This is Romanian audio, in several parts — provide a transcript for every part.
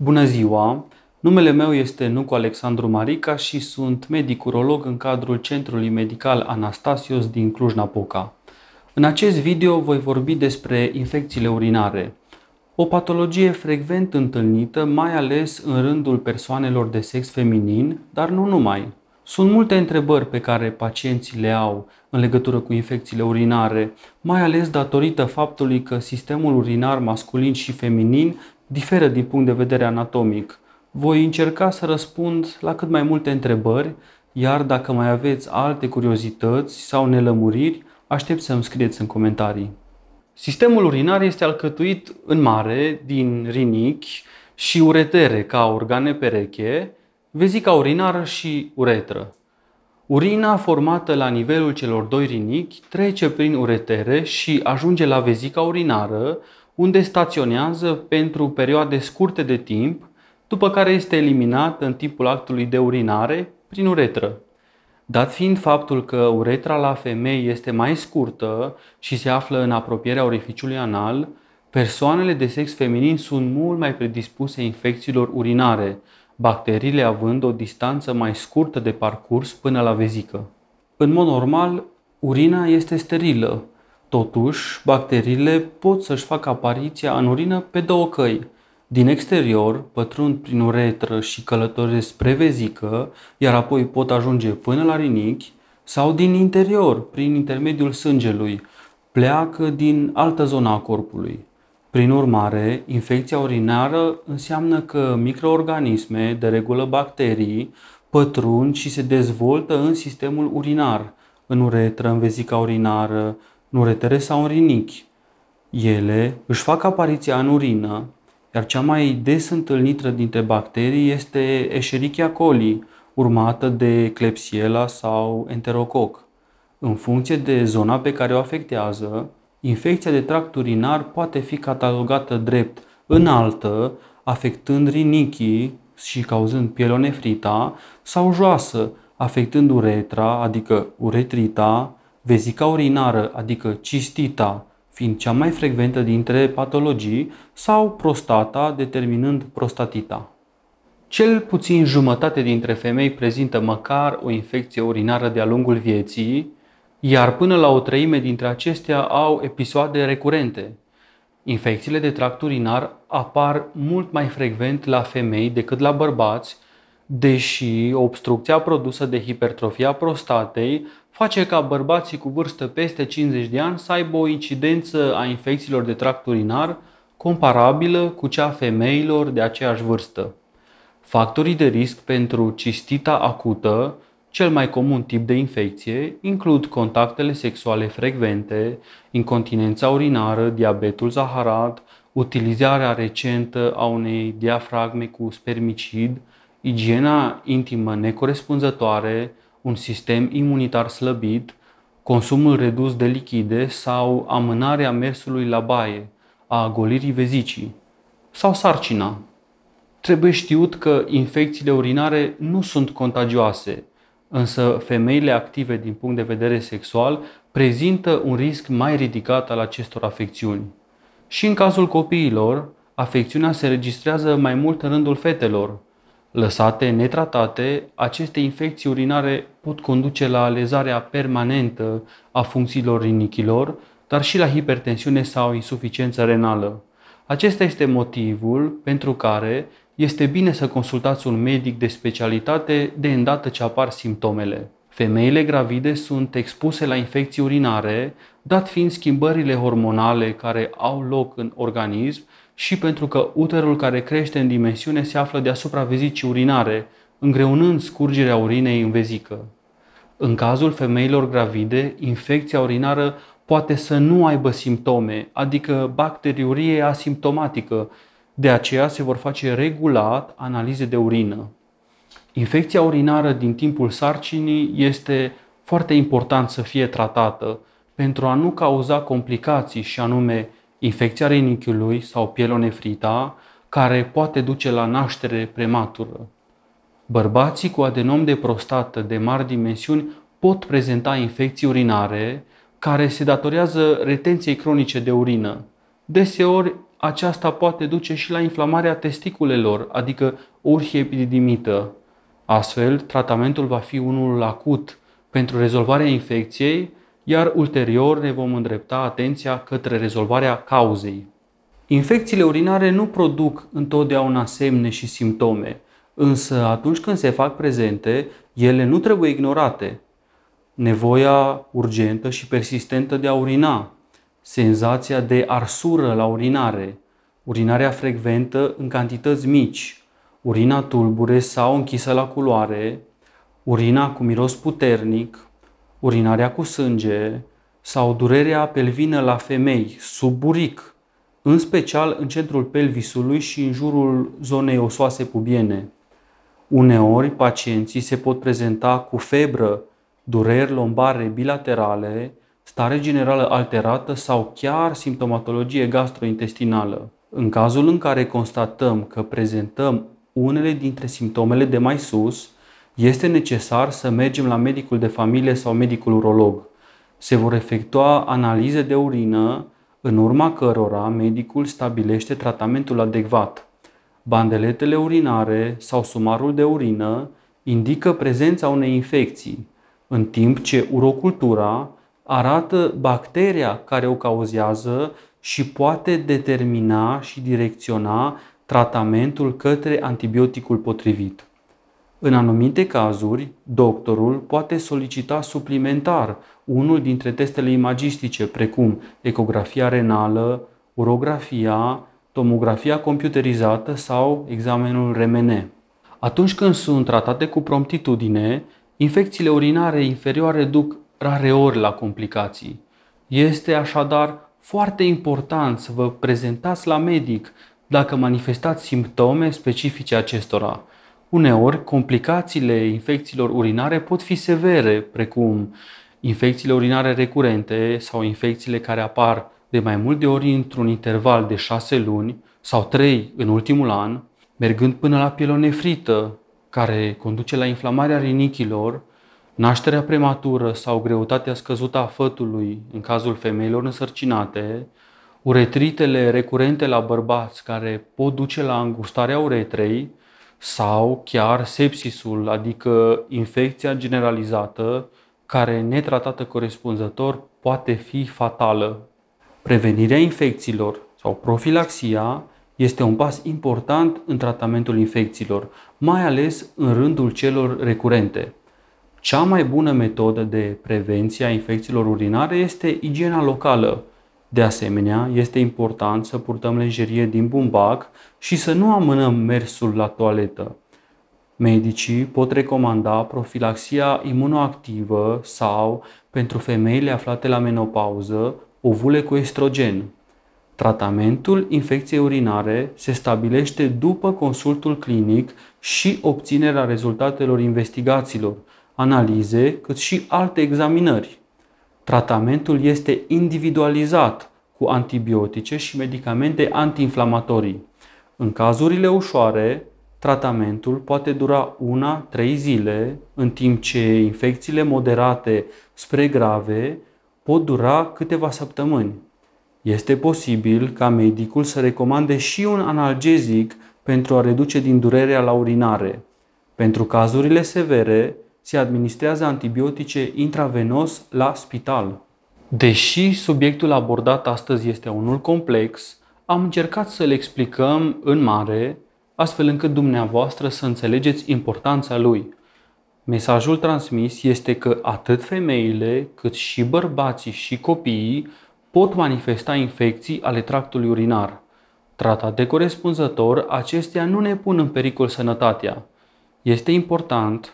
Bună ziua! Numele meu este Nucu Alexandru Marica și sunt medic-urolog în cadrul Centrului Medical Anastasios din Cluj-Napoca. În acest video voi vorbi despre infecțiile urinare, o patologie frecvent întâlnită mai ales în rândul persoanelor de sex feminin, dar nu numai. Sunt multe întrebări pe care pacienții le au în legătură cu infecțiile urinare, mai ales datorită faptului că sistemul urinar masculin și feminin diferă din punct de vedere anatomic. Voi încerca să răspund la cât mai multe întrebări, iar dacă mai aveți alte curiozități sau nelămuriri, aștept să-mi scrieți în comentarii. Sistemul urinar este alcătuit în mare din rinichi și uretere ca organe pereche, vezica urinară și uretră. Urina formată la nivelul celor doi rinichi trece prin uretere și ajunge la vezica urinară, unde staționează pentru perioade scurte de timp, după care este eliminat în timpul actului de urinare prin uretră. Dat fiind faptul că uretra la femei este mai scurtă și se află în apropierea orificiului anal, persoanele de sex feminin sunt mult mai predispuse infecțiilor urinare, bacteriile având o distanță mai scurtă de parcurs până la vezică. În mod normal, urina este sterilă, Totuși, bacteriile pot să-și facă apariția în urină pe două căi. Din exterior, pătrund prin uretră și călătoresc spre vezică, iar apoi pot ajunge până la rinichi, sau din interior, prin intermediul sângelui, pleacă din altă zonă a corpului. Prin urmare, infecția urinară înseamnă că microorganisme, de regulă bacterii, pătrund și se dezvoltă în sistemul urinar, în uretră, în vezica urinară, uretere sau în rinichi. Ele își fac apariția în urină, iar cea mai des întâlnită dintre bacterii este Escherichia coli, urmată de Klebsiella sau Enterococ. În funcție de zona pe care o afectează, infecția de tract urinar poate fi catalogată drept înaltă, afectând rinichii și cauzând pielonefrita, sau joasă, afectând uretra, adică uretrita, Vezica urinară, adică cistita, fiind cea mai frecventă dintre patologii, sau prostata, determinând prostatita. Cel puțin jumătate dintre femei prezintă măcar o infecție urinară de-a lungul vieții, iar până la o treime dintre acestea au episoade recurente. Infecțiile de tract urinar apar mult mai frecvent la femei decât la bărbați deși obstrucția produsă de hipertrofia prostatei face ca bărbații cu vârstă peste 50 de ani să aibă o incidență a infecțiilor de tract urinar comparabilă cu cea a femeilor de aceeași vârstă. Factorii de risc pentru cistita acută, cel mai comun tip de infecție, includ contactele sexuale frecvente, incontinența urinară, diabetul zaharat, utilizarea recentă a unei diafragme cu spermicid, igiena intimă necorespunzătoare, un sistem imunitar slăbit, consumul redus de lichide sau amânarea mersului la baie, a golirii vezicii sau sarcina. Trebuie știut că infecțiile urinare nu sunt contagioase, însă femeile active din punct de vedere sexual prezintă un risc mai ridicat al acestor afecțiuni. Și în cazul copiilor, afecțiunea se registrează mai mult în rândul fetelor, Lăsate netratate, aceste infecții urinare pot conduce la lezarea permanentă a funcțiilor rinichilor, dar și la hipertensiune sau insuficiență renală. Acesta este motivul pentru care este bine să consultați un medic de specialitate de îndată ce apar simptomele. Femeile gravide sunt expuse la infecții urinare, dat fiind schimbările hormonale care au loc în organism și pentru că uterul care crește în dimensiune se află deasupra vezicii urinare, îngreunând scurgerea urinei în vezică. În cazul femeilor gravide, infecția urinară poate să nu aibă simptome, adică bacteriurie asimptomatică, de aceea se vor face regulat analize de urină. Infecția urinară din timpul sarcinii este foarte important să fie tratată pentru a nu cauza complicații și anume infecția renichiului sau pielonefrita, care poate duce la naștere prematură. Bărbații cu adenom de prostată de mari dimensiuni pot prezenta infecții urinare care se datorează retenției cronice de urină. Deseori, aceasta poate duce și la inflamarea testiculelor, adică epididimită. Astfel, tratamentul va fi unul acut pentru rezolvarea infecției, iar ulterior ne vom îndrepta atenția către rezolvarea cauzei. Infecțiile urinare nu produc întotdeauna semne și simptome, însă atunci când se fac prezente, ele nu trebuie ignorate. Nevoia urgentă și persistentă de a urina, senzația de arsură la urinare, urinarea frecventă în cantități mici, urina tulbure sau închisă la culoare, urina cu miros puternic, urinarea cu sânge sau durerea pelvină la femei, sub buric, în special în centrul pelvisului și în jurul zonei osoase pubiene. Uneori, pacienții se pot prezenta cu febră, dureri lombare bilaterale, stare generală alterată sau chiar simptomatologie gastrointestinală. În cazul în care constatăm că prezentăm unele dintre simptomele de mai sus, este necesar să mergem la medicul de familie sau medicul urolog. Se vor efectua analize de urină, în urma cărora medicul stabilește tratamentul adecvat. Bandeletele urinare sau sumarul de urină indică prezența unei infecții, în timp ce urocultura arată bacteria care o cauzează și poate determina și direcționa tratamentul către antibioticul potrivit. În anumite cazuri, doctorul poate solicita suplimentar unul dintre testele imagistice, precum ecografia renală, urografia, tomografia computerizată sau examenul RMN. Atunci când sunt tratate cu promptitudine, infecțiile urinare inferioare duc rareori la complicații. Este așadar foarte important să vă prezentați la medic dacă manifestați simptome specifice acestora. Uneori, complicațiile infecțiilor urinare pot fi severe, precum infecțiile urinare recurente sau infecțiile care apar de mai mult de ori într-un interval de 6 luni sau 3 în ultimul an, mergând până la pielonefrită, care conduce la inflamarea rinichilor, nașterea prematură sau greutatea scăzută a fătului în cazul femeilor însărcinate, uretritele recurente la bărbați care pot duce la îngustarea uretrei, sau chiar sepsisul, adică infecția generalizată care netratată corespunzător poate fi fatală. Prevenirea infecțiilor sau profilaxia este un pas important în tratamentul infecțiilor, mai ales în rândul celor recurente. Cea mai bună metodă de prevenție a infecțiilor urinare este igiena locală, de asemenea, este important să purtăm lejerie din bumbac și să nu amânăm mersul la toaletă. Medicii pot recomanda profilaxia imunoactivă sau, pentru femeile aflate la menopauză, ovule cu estrogen. Tratamentul infecției urinare se stabilește după consultul clinic și obținerea rezultatelor investigațiilor, analize, cât și alte examinări. Tratamentul este individualizat cu antibiotice și medicamente antiinflamatorii. În cazurile ușoare, tratamentul poate dura una, trei zile, în timp ce infecțiile moderate spre grave pot dura câteva săptămâni. Este posibil ca medicul să recomande și un analgezic pentru a reduce din durerea la urinare. Pentru cazurile severe, se administrează antibiotice intravenos la spital. Deși subiectul abordat astăzi este unul complex, am încercat să-l explicăm în mare, astfel încât dumneavoastră să înțelegeți importanța lui. Mesajul transmis este că atât femeile, cât și bărbații și copiii pot manifesta infecții ale tractului urinar. Tratat de corespunzător, acestea nu ne pun în pericol sănătatea. Este important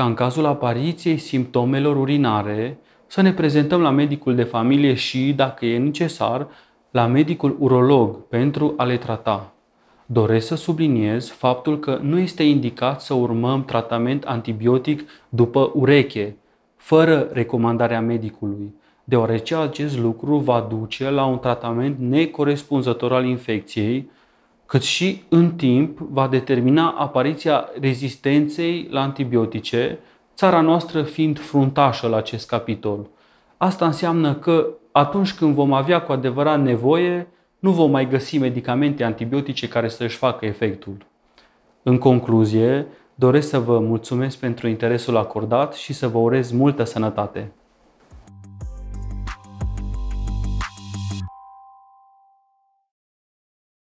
ca în cazul apariției simptomelor urinare, să ne prezentăm la medicul de familie și, dacă e necesar, la medicul urolog pentru a le trata. Doresc să subliniez faptul că nu este indicat să urmăm tratament antibiotic după ureche, fără recomandarea medicului, deoarece acest lucru va duce la un tratament necorespunzător al infecției, cât și în timp va determina apariția rezistenței la antibiotice, țara noastră fiind fruntașă la acest capitol. Asta înseamnă că atunci când vom avea cu adevărat nevoie, nu vom mai găsi medicamente antibiotice care să își facă efectul. În concluzie, doresc să vă mulțumesc pentru interesul acordat și să vă urez multă sănătate.